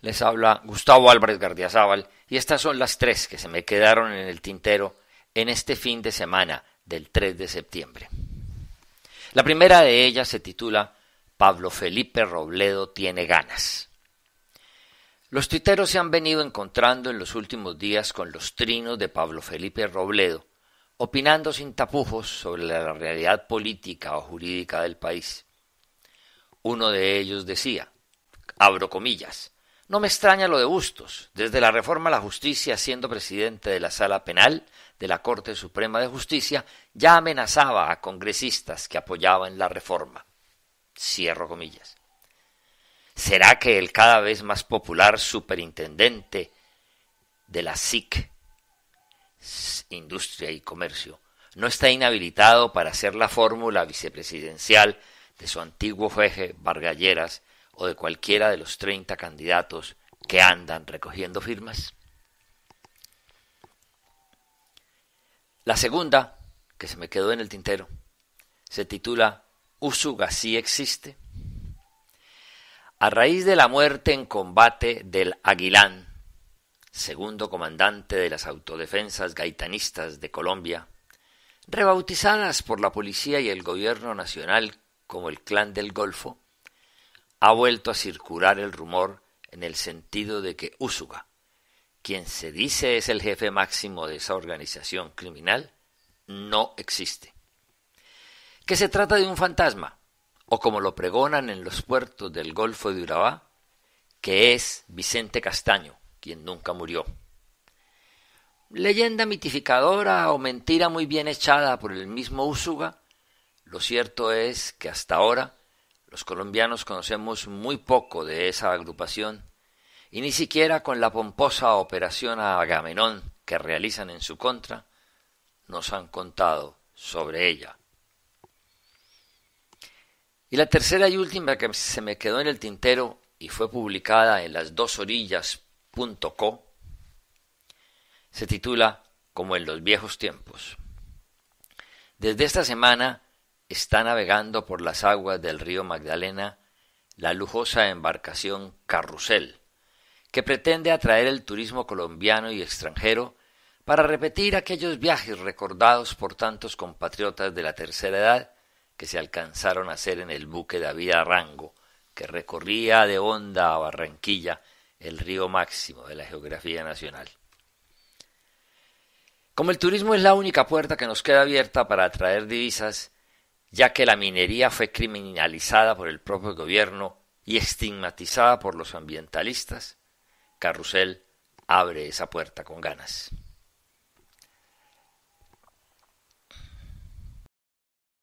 Les habla Gustavo Álvarez Gardiazabal y estas son las tres que se me quedaron en el tintero en este fin de semana del 3 de septiembre. La primera de ellas se titula Pablo Felipe Robledo tiene ganas. Los tuiteros se han venido encontrando en los últimos días con los trinos de Pablo Felipe Robledo, opinando sin tapujos sobre la realidad política o jurídica del país. Uno de ellos decía, abro comillas, no me extraña lo de Bustos. Desde la reforma a la justicia, siendo presidente de la Sala Penal de la Corte Suprema de Justicia, ya amenazaba a congresistas que apoyaban la reforma. Cierro comillas. ¿Será que el cada vez más popular superintendente de la SIC, Industria y Comercio, no está inhabilitado para hacer la fórmula vicepresidencial de su antiguo jefe Vargalleras o de cualquiera de los 30 candidatos que andan recogiendo firmas? La segunda, que se me quedó en el tintero, se titula Usuga sí existe. A raíz de la muerte en combate del Aguilán, segundo comandante de las autodefensas gaitanistas de Colombia, rebautizadas por la policía y el gobierno nacional como el Clan del Golfo, ha vuelto a circular el rumor en el sentido de que Usuga, quien se dice es el jefe máximo de esa organización criminal, no existe. Que se trata de un fantasma, o como lo pregonan en los puertos del Golfo de Urabá, que es Vicente Castaño, quien nunca murió. Leyenda mitificadora o mentira muy bien echada por el mismo Usuga, lo cierto es que hasta ahora los colombianos conocemos muy poco de esa agrupación y ni siquiera con la pomposa operación a Agamenón que realizan en su contra nos han contado sobre ella. Y la tercera y última que se me quedó en el tintero y fue publicada en las dos orillas.co se titula Como en los viejos tiempos. Desde esta semana está navegando por las aguas del río Magdalena la lujosa embarcación Carrusel, que pretende atraer el turismo colombiano y extranjero para repetir aquellos viajes recordados por tantos compatriotas de la tercera edad que se alcanzaron a hacer en el buque David Rango, que recorría de Onda a Barranquilla el río máximo de la geografía nacional. Como el turismo es la única puerta que nos queda abierta para atraer divisas, ya que la minería fue criminalizada por el propio gobierno y estigmatizada por los ambientalistas, Carrusel abre esa puerta con ganas.